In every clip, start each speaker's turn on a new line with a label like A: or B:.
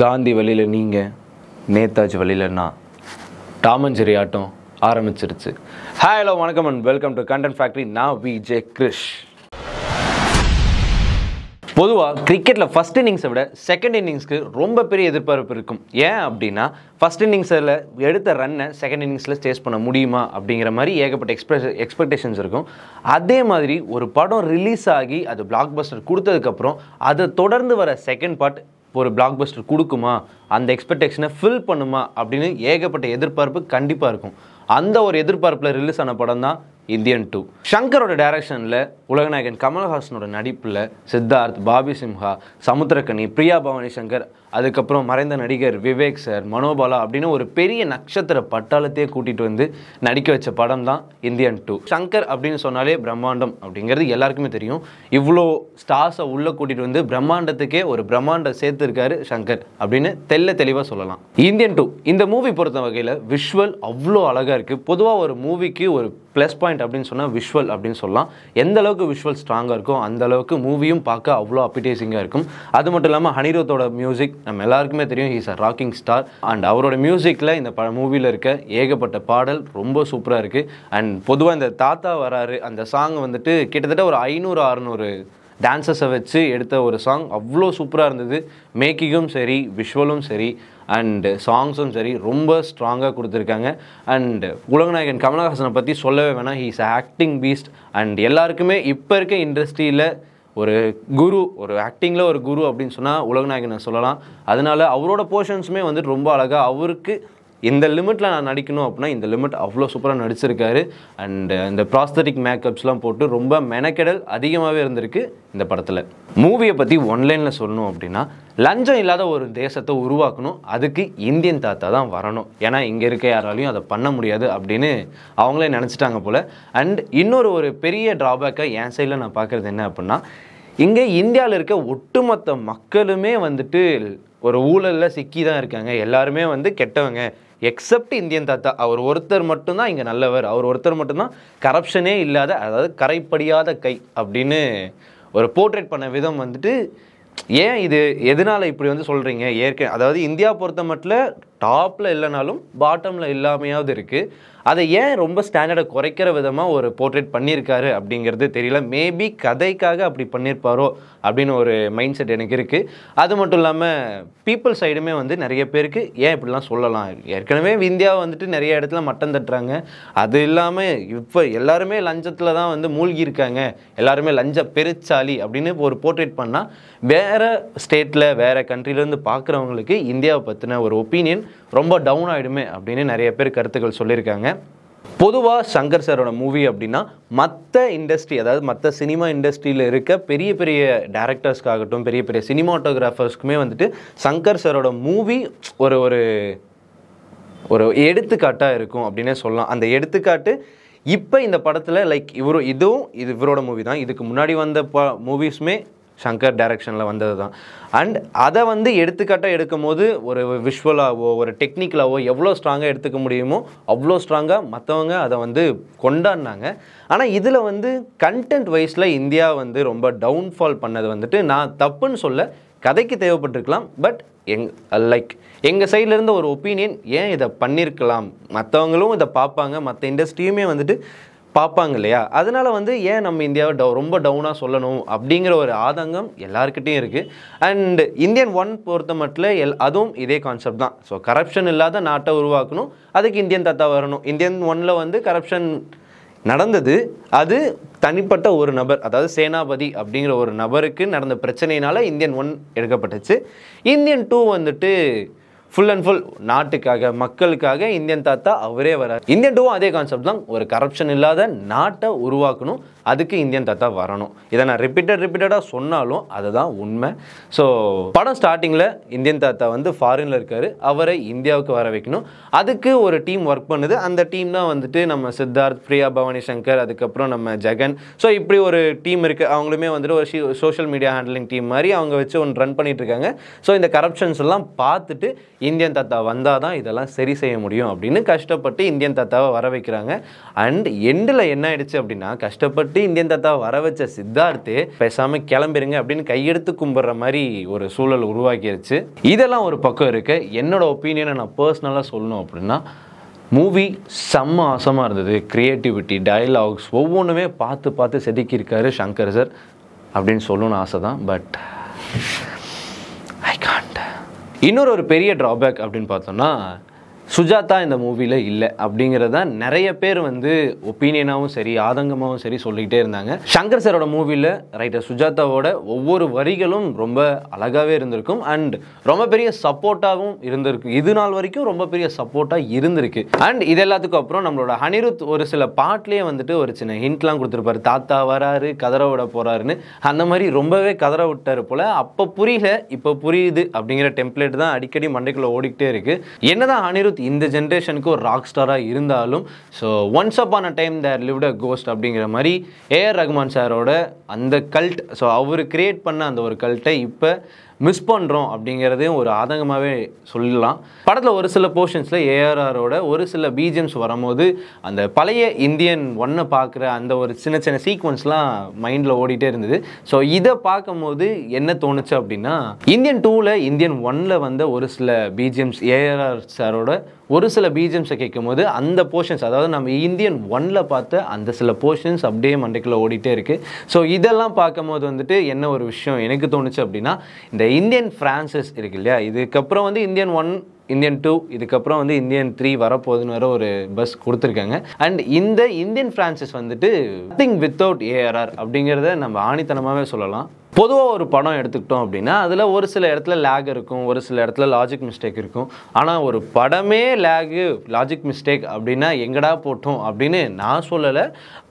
A: காந்தி வழியில் நீங்கள் நேதாஜி வழியில் நான் டாமஞ்சரி ஆட்டம் ஆரம்பிச்சிருச்சு ஹாய் ஹலோ வணக்கம் and welcome to content factory நான் ஜே கிரிஷ் பொதுவாக கிரிக்கெட்டில் ஃபஸ்ட் இன்னிங்ஸை விட செகண்ட் இன்னிங்ஸ்க்கு ரொம்ப பெரிய எதிர்பார்ப்பு இருக்கும் ஏன் அப்படின்னா ஃபஸ்ட் இன்னிங்ஸில் எடுத்த ரன்னை செகண்ட் இன்னிங்ஸில் ஸ்டேஸ் பண்ண முடியுமா அப்படிங்கிற மாதிரி ஏகப்பட்ட எக்ஸ்பிரஸ் எக்ஸ்பெக்டேஷன்ஸ் இருக்கும் அதே மாதிரி ஒரு படம் ரிலீஸ் ஆகி அது பிளாக் பஸ்டர் கொடுத்ததுக்கப்புறம் அதை தொடர்ந்து வர செகண்ட் பார்ட் ஒரு பிளாக் பஸ்டர் கொடுக்குமா அந்த எக்ஸ்பெக்டேஷனை ஃபில் பண்ணுமா அப்படின்னு ஏகப்பட்ட எதிர்பார்ப்பு கண்டிப்பாக இருக்கும் அந்த ஒரு எதிர்பார்ப்பில் ரிலீஸ் ஆன படம் தான் இந்தியன் டூ ஷங்கரோட டைரக்ஷனில் உலகநாயகன் கமல்ஹாசனோட நடிப்பில் சித்தார்த் பாபி சிம்ஹா சமுத்திரக்கனி பிரியா பவானி சங்கர் அதுக்கப்புறம் மறைந்த நடிகர் விவேக் சார் மனோபாலா அப்படின்னு ஒரு பெரிய நட்சத்திர பட்டாளத்தையே கூட்டிகிட்டு வந்து நடிக்க வச்ச படம் தான் இந்தியன் டூ சங்கர் அப்படின்னு சொன்னாலே பிரம்மாண்டம் அப்படிங்கிறது எல்லாருக்குமே தெரியும் இவ்வளோ ஸ்டார்ஸை உள்ளே கூட்டிகிட்டு வந்து பிரம்மாண்டத்துக்கே ஒரு பிரம்மாண்ட சேர்த்துருக்காரு சங்கர் அப்படின்னு தெல்ல தெளிவாக சொல்லலாம் இந்தியன் டூ இந்த மூவி பொறுத்த வகையில் விஷுவல் அவ்வளோ அழகாக இருக்குது பொதுவாக ஒரு மூவிக்கு ஒரு ப்ளஸ் பாயிண்ட் அப்படின்னு சொன்னால் விஷுவல் அப்படின்னு சொல்லலாம் எந்த அளவுக்கு விஷுவல் ஸ்ட்ராங்காக இருக்கோ அந்த அளவுக்கு மூவியும் பார்க்க அவ்வளோ அப்பிடைசிங்காக இருக்கும் அது மட்டும் இல்லாமல் ஹனிரோத்தோட மியூசிக் நம்ம எல்லாருக்குமே தெரியும் he's a rocking star and அவரோட மியூசிக்கில் இந்த ப மூவியில் இருக்க ஏகப்பட்ட பாடல் ரொம்ப சூப்பராக இருக்குது அண்ட் பொதுவாக இந்த தாத்தா வராரு அந்த சாங் வந்துட்டு கிட்டத்தட்ட ஒரு ஐநூறு அறநூறு டான்ஸஸை வச்சு எடுத்த ஒரு சாங் அவ்வளோ சூப்பராக இருந்தது மேக்கிங்கும் சரி விஷுவலும் சரி அண்டு சாங்ஸும் சரி ரொம்ப ஸ்ட்ராங்காக கொடுத்துருக்காங்க அண்டு உலகநாயகன் கமலஹாசனை பற்றி சொல்லவே வேணாம் ஹீஸ் ஆக்டிங் பீஸ்ட் அண்ட் எல்லாருக்குமே இப்போ இருக்க இண்டஸ்ட்ரியில் ஒரு குரு ஒரு ஆக்டிங்கில் ஒரு குரு அப்படின்னு சொன்னால் உலகநாயகனை சொல்லலாம் அதனால் அவரோட போர்ஷன்ஸுமே வந்துட்டு ரொம்ப அழகாக அவருக்கு இந்த லிமிட்டில் நான் நடிக்கணும் அப்படின்னா இந்த லிமிட் அவ்வளோ சூப்பராக நடிச்சிருக்காரு அண்டு இந்த ப்ராஸ்தட்டிக் மேக்கப்ஸ்லாம் போட்டு ரொம்ப மெனக்கெடல் அதிகமாகவே இருந்திருக்கு இந்த படத்தில் மூவியை பற்றி ஒன்லைனில் சொல்லணும் அப்படின்னா லஞ்சம் இல்லாத ஒரு தேசத்தை உருவாக்கணும் அதுக்கு இந்தியன் தாத்தா தான் வரணும் ஏன்னா இங்கே இருக்க யாராலையும் அதை பண்ண முடியாது அப்படின்னு அவங்களே நினச்சிட்டாங்க போல் அண்ட் இன்னொரு ஒரு பெரிய ட்ராபேக்காக என் சைடில் நான் பார்க்குறது என்ன அப்படின்னா இங்கே இந்தியாவில் இருக்க ஒட்டுமொத்த மக்களுமே வந்துட்டு ஒரு ஊழலில் சிக்கி தான் இருக்காங்க எல்லாருமே வந்து கெட்டவங்க எக்ஸப்ட் இந்தியன் தாத்தா அவர் ஒருத்தர் மட்டும்தான் இங்கே நல்லவர் அவர் ஒருத்தர் மட்டும்தான் கரப்ஷனே இல்லாத அதாவது கரைப்படியாத கை அப்படின்னு ஒரு போர்ட்ரேட் பண்ண விதம் வந்துட்டு ஏன் இது எதனால் இப்படி வந்து சொல்கிறீங்க ஏற்கனவே அதாவது இந்தியா பொறுத்த மட்டும் டாப்பில் இல்லைனாலும் பாட்டமில் இல்லாமையாவது இருக்குது அதை ஏன் ரொம்ப ஸ்டாண்டர்டை குறைக்கிற விதமாக ஒரு போர்ட்ரேட் பண்ணியிருக்காரு அப்படிங்கிறது தெரியல மேபி கதைக்காக அப்படி பண்ணியிருப்பாரோ அப்படின்னு ஒரு மைண்ட் செட் எனக்கு இருக்குது அது மட்டும் இல்லாமல் பீப்புள் சைடுமே வந்து நிறைய பேருக்கு ஏன் இப்படிலாம் சொல்லலாம் ஏற்கனவே இந்தியா வந்துட்டு நிறைய இடத்துல மட்டம் தட்டுறாங்க அது இல்லாமல் இப்போ எல்லாருமே லஞ்சத்தில் தான் வந்து மூழ்கி இருக்காங்க எல்லாருமே லஞ்ச பெருச்சாலி அப்படின்னு ஒரு போர்ட்ரேட் பண்ணால் வேறு ஸ்டேட்டில் வேறு கண்ட்ரிலேருந்து பார்க்குறவங்களுக்கு இந்தியாவை பற்றின ஒரு ஒப்பீனியன் ரொம்ப டவுன் ஆகிடுமே அப்படின்னு நிறைய பேர் கருத்துக்கள் சொல்லியிருக்காங்க பொதுவாக சங்கர் சாரோட மூவி அப்படின்னா மற்ற இண்டஸ்ட்ரி அதாவது மற்ற சினிமா இண்டஸ்ட்ரியில் இருக்க பெரிய பெரிய டேரக்டர்ஸ்க்காகட்டும் பெரிய பெரிய சினிமாட்டோகிராஃபர்ஸ்க்குமே வந்துட்டு சங்கர் சாரோட மூவி ஒரு ஒரு ஒரு எடுத்துக்காட்டாக இருக்கும் அப்படின்னே சொல்லலாம் அந்த எடுத்துக்காட்டு இப்போ இந்த படத்தில் லைக் இவரும் இதுவும் இது இவரோட மூவி தான் இதுக்கு முன்னாடி வந்த ப மூவிஸுமே சங்கர் டைரக்ஷனில் வந்தது தான் அண்ட் அதை வந்து எடுத்துக்காட்டாக எடுக்கும் போது ஒரு விஷுவலாகவோ ஒரு டெக்னிக்கலாகவோ எவ்வளோ ஸ்ட்ராங்காக எடுத்துக்க முடியுமோ அவ்வளோ ஸ்ட்ராங்காக மற்றவங்க அதை வந்து கொண்டாடினாங்க ஆனால் இதில் வந்து கண்டென்ட் வைஸில் இந்தியா வந்து ரொம்ப டவுன்ஃபால் பண்ணது வந்துட்டு நான் தப்புன்னு சொல்ல கதைக்கு தேவைப்பட்டிருக்கலாம் பட் எங் லைக் எங்கள் சைட்லேருந்து ஒரு ஒப்பீனியன் ஏன் இதை பண்ணியிருக்கலாம் மற்றவங்களும் இதை பார்ப்பாங்க மற்ற இண்டஸ்ட்ரியுமே வந்துட்டு பார்ப்பாங்க இல்லையா அதனால் வந்து ஏன் நம்ம இந்தியாவை டவு ரொம்ப டவுனாக சொல்லணும் அப்படிங்கிற ஒரு ஆதங்கம் எல்லாருக்கிட்டேயும் இருக்குது அண்ட் இந்தியன் ஒன் பொறுத்த மட்டும் எல் அதுவும் இதே கான்செப்ட் தான் ஸோ கரப்ஷன் இல்லாத நாட்டை உருவாக்கணும் அதுக்கு இந்தியன் தாத்தா வரணும் இந்தியன் ஒனில் வந்து கரப்ஷன் நடந்தது அது தனிப்பட்ட ஒரு நபர் அதாவது சேனாபதி அப்படிங்கிற ஒரு நபருக்கு நடந்த பிரச்சனையினால் இந்தியன் ஒன் எடுக்கப்பட்டுச்சு இந்தியன் டூ வந்துட்டு ஃபுல் அண்ட் ஃபுல் நாட்டுக்காக மக்களுக்காக இந்தியன் தாத்தா அவரே வரார் இந்தியன் டூவும் அதே கான்செப்ட் தான் ஒரு கரப்ஷன் இல்லாத நாட்டை உருவாக்கணும் அதுக்கு இந்தியன் தாத்தா வரணும் இதை நான் ரிப்பீட்டட் ரிப்பீட்டடாக சொன்னாலும் அதுதான் உண்மை ஸோ படம் ஸ்டார்டிங்கில் இந்தியன் தாத்தா வந்து ஃபாரினில் இருக்கார் அவரை இந்தியாவுக்கு வர வைக்கணும் அதுக்கு ஒரு டீம் ஒர்க் பண்ணுது அந்த டீம் தான் வந்துட்டு நம்ம சித்தார்த் பிரியா பவானி சங்கர் அதுக்கப்புறம் நம்ம ஜெகன் ஸோ இப்படி ஒரு டீம் இருக்குது அவங்களுமே வந்துட்டு ஒரு சோஷியல் மீடியா ஹேண்ட்லிங் டீம் மாதிரி அவங்க வச்சு ஒன்று ரன் பண்ணிட்டு இருக்காங்க ஸோ இந்த கரப்ஷன்ஸ் எல்லாம் பார்த்துட்டு இந்தியன் தாத்தா வந்தால் தான் இதெல்லாம் சரி செய்ய முடியும் அப்படின்னு கஷ்டப்பட்டு இந்தியன் தாத்தாவை வர வைக்கிறாங்க அண்ட் எண்டில் என்ன ஆயிடுச்சு அப்படின்னா கஷ்டப்பட்டு கூப்பிட்டு இந்தியன் தாத்தா வர வச்ச சித்தார்த்து பேசாமல் கிளம்பிருங்க அப்படின்னு கையெடுத்து கும்பிட்ற மாதிரி ஒரு சூழல் உருவாக்கிடுச்சு இதெல்லாம் ஒரு பக்கம் இருக்குது என்னோட ஒப்பீனியனை நான் பர்சனலாக சொல்லணும் அப்படின்னா மூவி செம்ம ஆசமாக இருந்தது க்ரியேட்டிவிட்டி டைலாக்ஸ் ஒவ்வொன்றுமே பார்த்து பார்த்து செதுக்கியிருக்காரு சங்கர் சார் அப்படின்னு சொல்லணும்னு ஆசை தான் பட் ஐ கான்ட் இன்னொரு ஒரு பெரிய ட்ராபேக் அப்படின்னு பார்த்தோன்னா சுஜாதா இந்த மூவியில் இல்லை அப்படிங்கிறத நிறைய பேர் வந்து ஒப்பீனியனாகவும் சரி ஆதங்கமாகவும் சரி சொல்லிக்கிட்டே இருந்தாங்க சங்கர் சரோட மூவியில் ரைட்டர் சுஜாதாவோட ஒவ்வொரு வரிகளும் ரொம்ப அழகாகவே இருந்திருக்கும் அண்ட் ரொம்ப பெரிய சப்போர்ட்டாகவும் இருந்திருக்கு இது நாள் வரைக்கும் ரொம்ப பெரிய சப்போர்ட்டாக இருந்திருக்கு அண்ட் இது எல்லாத்துக்கும் அப்புறம் நம்மளோட அனிருத் ஒரு சில பாட்லேயே வந்துட்டு ஒரு சின்ன ஹிண்ட்லாம் கொடுத்துருப்பாரு தாத்தா வராரு கதற விட போகிறாருன்னு அந்த மாதிரி ரொம்பவே கதற விட்டார் போல் அப்போ புரியல இப்போ புரியுது அப்படிங்கிற டெம்ப்ளேட் தான் அடிக்கடி மண்டைக்குள்ளே ஓடிக்கிட்டே இருக்குது என்னதான் அனிருத் அனிருத் இந்த ஜென்ரேஷனுக்கு ஒரு ராக் ஸ்டாராக இருந்தாலும் so once upon a time there lived a ghost அப்படிங்கிற மாதிரி ஏஆர் ரஹ்மான் சாரோட அந்த கல்ட் ஸோ அவர் கிரியேட் பண்ண அந்த ஒரு கல்ட்டை இப்போ மிஸ் பண்ணுறோம் அப்படிங்கிறதையும் ஒரு ஆதங்கமாகவே சொல்லலாம் படத்தில் ஒரு சில போர்ஷன்ஸில் ஏஆர்ஆரோட ஒரு சில பிஜிஎம்ஸ் வரும்போது அந்த பழைய இந்தியன் ஒன்னை பார்க்குற அந்த ஒரு சின்ன சின்ன சீக்வன்ஸ்லாம் மைண்டில் ஓடிட்டே இருந்தது ஸோ இதை பார்க்கும்போது என்ன தோணுச்சு அப்படின்னா இந்தியன் டூவில் இந்தியன் ஒன்னில் வந்த ஒரு சில பிஜிஎம்ஸ் ஏஆர்ஆர் சாரோட ஒரு சில பிஜிஎம்ஸை கேட்கும்போது அந்த போர்ஷன்ஸ் அதாவது நம்ம இந்தியன் ஒன்னில் பார்த்த அந்த சில போர்ஷன்ஸ் அப்படியே மண்டைக்குள்ளே ஓடிட்டே இருக்குது ஸோ இதெல்லாம் பார்க்கும்போது வந்துட்டு என்ன ஒரு விஷயம் எனக்கு தோணுச்சு அப்படின்னா இந்த இந்தியன் ஃப்ரான்சஸ் இருக்கு இல்லையா இதுக்கப்புறம் வந்து இந்தியன் ஒன் இந்தியன் டூ இதுக்கப்புறம் வந்து இந்தியன் த்ரீ வரப்போகுதுன்னு வர ஒரு பஸ் கொடுத்துருக்காங்க அண்ட் இந்த இந்தியன் ஃப்ரான்சஸ் வந்துட்டு திங் வித்தவுட் ஏஆர்ஆர் அப்படிங்கிறத நம்ம ஆணித்தனமாகவே சொல்லலாம் பொதுவாக ஒரு படம் எடுத்துக்கிட்டோம் அப்படின்னா அதில் ஒரு சில இடத்துல லேக் இருக்கும் ஒரு சில இடத்துல லாஜிக் மிஸ்டேக் இருக்கும் ஆனால் ஒரு படமே லேகு லாஜிக் மிஸ்டேக் அப்படின்னா எங்கடா போட்டோம் அப்படின்னு நான் சொல்லலை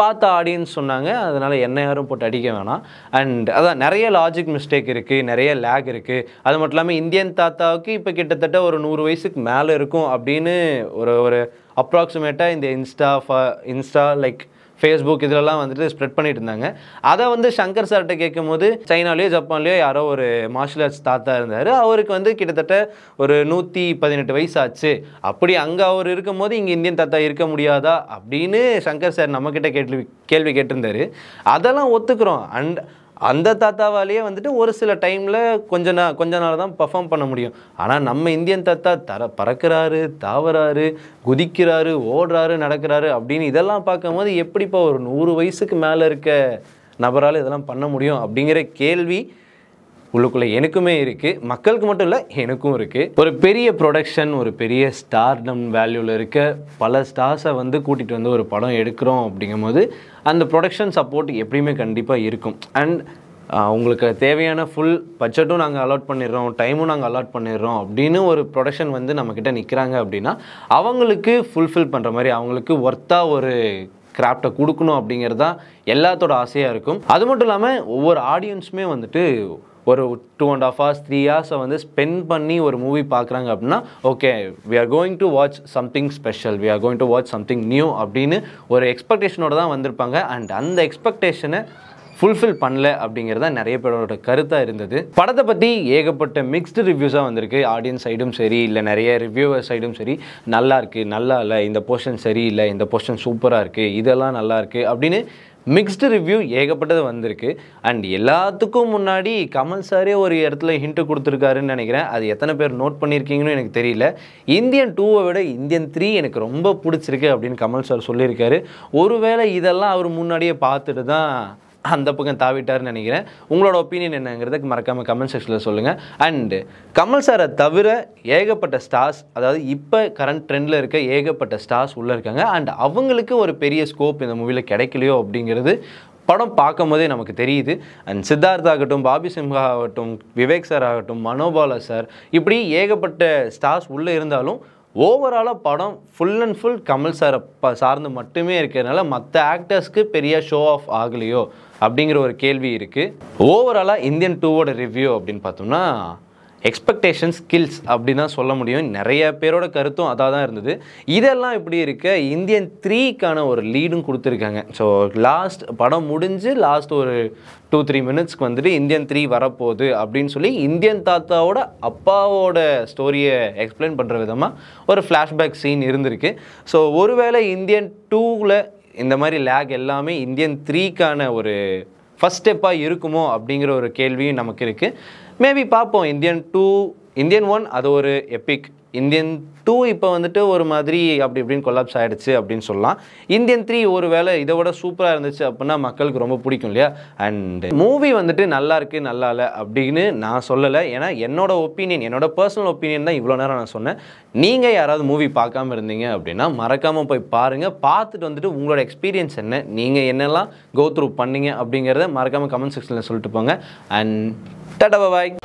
A: பார்த்த ஆடியன்ஸ் சொன்னாங்க அதனால் என்ன யாரும் போட்டு அடிக்க வேணாம் அண்ட் அதான் நிறைய லாஜிக் மிஸ்டேக் இருக்குது நிறைய லேக் இருக்குது அது மட்டும் இல்லாமல் இந்தியன் தாத்தாவுக்கு இப்போ கிட்டத்தட்ட ஒரு நூறு வயசுக்கு மேலே இருக்கும் அப்படின்னு ஒரு ஒரு அப்ராக்சிமேட்டாக இந்த இன்ஸ்டா ஃப இன்ஸ்டா லைக் ஃபேஸ்புக் இதிலலாம் வந்துட்டு ஸ்ப்ரெட் பண்ணிட்டு இருந்தாங்க அதை வந்து சங்கர் சார்கிட்ட கேட்கும் போது சைனாலேயோ ஜப்பான்லேயோ யாரோ ஒரு மார்ஷியல் ஆர்ட்ஸ் தாத்தா இருந்தார் அவருக்கு வந்து கிட்டத்தட்ட ஒரு நூற்றி பதினெட்டு வயசு ஆச்சு அப்படி அங்கே அவர் இருக்கும்போது இங்கே இந்தியன் தாத்தா இருக்க முடியாதா அப்படின்னு சங்கர் சார் நம்மக்கிட்ட கேள்வி கேள்வி கேட்டிருந்தார் அதெல்லாம் ஒத்துக்கிறோம் அண்ட் அந்த தாத்தாவாலேயே வந்துட்டு ஒரு சில டைமில் கொஞ்ச நாள் கொஞ்ச நாள் தான் பர்ஃபார்ம் பண்ண முடியும் ஆனால் நம்ம இந்தியன் தாத்தா தர பறக்கிறாரு தாவறாரு குதிக்கிறாரு ஓடுறாரு நடக்கிறாரு அப்படின்னு இதெல்லாம் பார்க்கும்போது எப்படிப்பா ஒரு நூறு வயசுக்கு மேலே இருக்க நபரால் இதெல்லாம் பண்ண முடியும் அப்படிங்கிற கேள்வி உள்ளுக்குள்ளே எனக்குமே இருக்குது மக்களுக்கு மட்டும் இல்லை எனக்கும் இருக்குது ஒரு பெரிய ப்ரொடக்ஷன் ஒரு பெரிய ஸ்டார் நம் வேல்யூவில் இருக்க பல ஸ்டார்ஸை வந்து கூட்டிகிட்டு வந்து ஒரு படம் எடுக்கிறோம் அப்படிங்கும் போது அந்த ப்ரொடக்ஷன் சப்போர்ட் எப்படியுமே கண்டிப்பாக இருக்கும் அண்ட் உங்களுக்கு தேவையான ஃபுல் பட்ஜெட்டும் நாங்கள் அலாட் பண்ணிடுறோம் டைமும் நாங்கள் அலாட் பண்ணிடுறோம் அப்படின்னு ஒரு ப்ரொடக்ஷன் வந்து நம்மக்கிட்ட நிற்கிறாங்க அப்படின்னா அவங்களுக்கு ஃபுல்ஃபில் பண்ணுற மாதிரி அவங்களுக்கு ஒர்த்தாக ஒரு கிராஃப்டை கொடுக்கணும் அப்படிங்கிறது தான் எல்லாத்தோட ஆசையாக இருக்கும் அது மட்டும் இல்லாமல் ஒவ்வொரு ஆடியன்ஸுமே வந்துட்டு ஒரு two and half hours three ஹவர்ஸை வந்து ஸ்பெண்ட் பண்ணி ஒரு மூவி பார்க்குறாங்க அப்படின்னா okay we are going to watch something special we are going to watch something new அப்படின்னு ஒரு எக்ஸ்பெக்டேஷனோட தான் வந்திருப்பாங்க அண்ட் அந்த எக்ஸ்பெக்டேஷனை ஃபுல்ஃபில் பண்ணல அப்படிங்கிறத நிறைய பேரோட கருத்தாக இருந்தது படத்தை பற்றி ஏகப்பட்ட மிக்ஸ்டு ரிவ்யூஸாக வந்திருக்கு ஆடியன்ஸ் சைடும் சரி இல்லை நிறைய ரிவ்யூவர் சைடும் சரி நல்லா இருக்குது நல்லா இல்லை இந்த போர்ஷன் சரியில்லை இந்த போர்ஷன் சூப்பராக இருக்குது இதெல்லாம் நல்லா இருக்குது அப்படின்னு மிக்ஸ்டு ரிவ்யூ ஏகப்பட்டது வந்திருக்கு அண்ட் எல்லாத்துக்கும் முன்னாடி கமல் சாரே ஒரு இடத்துல ஹிண்ட்டு கொடுத்துருக்காருன்னு நினைக்கிறேன் அது எத்தனை பேர் நோட் பண்ணியிருக்கீங்கன்னு எனக்கு தெரியல இந்தியன் டூவை விட இந்தியன் த்ரீ எனக்கு ரொம்ப பிடிச்சிருக்கு அப்படின்னு கமல் சார் சொல்லியிருக்காரு ஒருவேளை இதெல்லாம் அவர் முன்னாடியே பார்த்துட்டு தான் அந்த பக்கம் தாவிட்டார்னு நினைக்கிறேன் உங்களோட ஒப்பீனியன் என்னங்கிறதுக்கு மறக்காமல் கமெண்ட் செக்ஷனில் சொல்லுங்கள் அண்டு கமல் சாரை தவிர ஏகப்பட்ட ஸ்டார்ஸ் அதாவது இப்போ கரண்ட் ட்ரெண்டில் இருக்க ஏகப்பட்ட ஸ்டார்ஸ் உள்ளே இருக்காங்க அண்ட் அவங்களுக்கு ஒரு பெரிய ஸ்கோப் இந்த மூவியில் கிடைக்கலையோ அப்படிங்கிறது படம் பார்க்கும் போதே நமக்கு தெரியுது அண்ட் சித்தார்த் ஆகட்டும் பாபி சிம்ஹா ஆகட்டும் விவேக் சார் ஆகட்டும் மனோபாலா சார் இப்படி ஏகப்பட்ட ஸ்டார்ஸ் உள்ளே இருந்தாலும் ஓவராலாக படம் ஃபுல் அண்ட் ஃபுல் கமல் சாரை சார்ந்து மட்டுமே இருக்கிறதுனால மற்ற ஆக்டர்ஸ்க்கு பெரிய ஷோ ஆஃப் ஆகலையோ அப்படிங்கிற ஒரு கேள்வி இருக்குது ஓவராலாக இந்தியன் டூவோட ரிவ்யூ அப்படின்னு பார்த்தோம்னா எக்ஸ்பெக்டேஷன் ஸ்கில்ஸ் அப்படின்னு தான் சொல்ல முடியும் நிறைய பேரோட கருத்தும் அதாக தான் இருந்தது இதெல்லாம் இப்படி இருக்க இந்தியன் த்ரீக்கான ஒரு லீடும் கொடுத்துருக்காங்க ஸோ லாஸ்ட் படம் முடிஞ்சு லாஸ்ட் ஒரு டூ த்ரீ மினிட்ஸ்க்கு வந்துட்டு இந்தியன் த்ரீ வரப்போகுது அப்படின்னு சொல்லி இந்தியன் தாத்தாவோட அப்பாவோட ஸ்டோரியை எக்ஸ்பிளைன் பண்ணுற விதமாக ஒரு ஃப்ளாஷ்பேக் சீன் இருந்திருக்கு ஸோ ஒருவேளை இந்தியன் டூவில் இந்த மாதிரி லேக் எல்லாமே இந்தியன் த்ரீக்கான ஒரு ஃபஸ்ட் ஸ்டெப்பாக இருக்குமோ அப்படிங்கிற ஒரு கேள்வியும் நமக்கு இருக்குது மேபி பார்ப்போம் இந்தியன் டூ இந்தியன் ஒன் அது ஒரு எப்பிக் இந்தியன் டூ இப்போ வந்துட்டு ஒரு மாதிரி அப்படி இப்படின்னு கொலாப்ஸ் ஆகிடுச்சு அப்படின்னு சொல்லலாம் இந்தியன் த்ரீ ஒரு வேலை இதை விட சூப்பராக இருந்துச்சு அப்படின்னா மக்களுக்கு ரொம்ப பிடிக்கும் இல்லையா அண்டு மூவி வந்துட்டு நல்லா இருக்குது நல்லா இல்லை அப்படின்னு நான் சொல்லலை ஏன்னா என்னோட ஒப்பீனியன் என்னோட பர்சனல் ஒப்பீனியன் தான் இவ்வளோ நேரம் நான் சொன்னேன் நீங்கள் யாராவது மூவி பார்க்காம இருந்தீங்க அப்படின்னா மறக்காமல் போய் பாருங்கள் பார்த்துட்டு வந்துட்டு உங்களோட எக்ஸ்பீரியன்ஸ் என்ன நீங்கள் என்னெல்லாம் கோ த்ரூ பண்ணீங்க அப்படிங்கிறத மறக்காமல் கமெண்ட் செக்ஷனில் சொல்லிட்டு போங்க அண்ட் தடவை பாய்